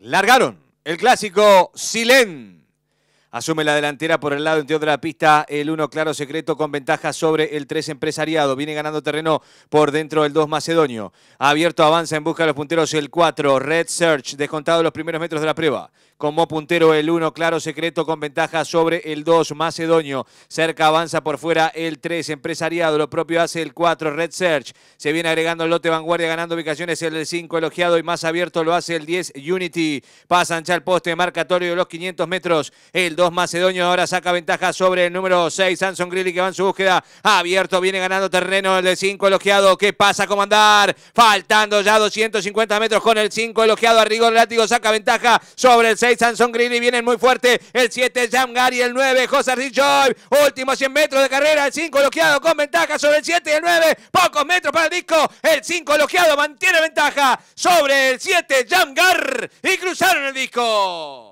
Largaron el clásico Silén. Asume la delantera por el lado interior de la pista, el 1 claro secreto con ventaja sobre el 3 empresariado. Viene ganando terreno por dentro el 2 macedonio. Abierto avanza en busca de los punteros el 4, Red Search, descontado los primeros metros de la prueba. Como puntero el 1 claro secreto con ventaja sobre el 2 macedonio. Cerca avanza por fuera el 3 empresariado, lo propio hace el 4, Red Search. Se viene agregando el lote vanguardia, ganando ubicaciones el 5 elogiado y más abierto lo hace el 10 Unity. Pasan ya el poste marcatorio de los 500 metros el 2 Macedonio ahora saca ventaja sobre el número 6, Samson Grilly, que va en su búsqueda. Abierto, viene ganando terreno el de 5 elogiado. ¿Qué pasa, comandar? Faltando ya 250 metros con el 5 elogiado. Arrigo Látigo saca ventaja sobre el 6, Samson Grilly. Vienen muy fuerte el 7, y el 9, José Rijoy. Último 100 metros de carrera, el 5 elogiado con ventaja sobre el 7 y el 9. Pocos metros para el disco. El 5 elogiado mantiene ventaja sobre el 7, Jamgar. Y cruzaron el disco.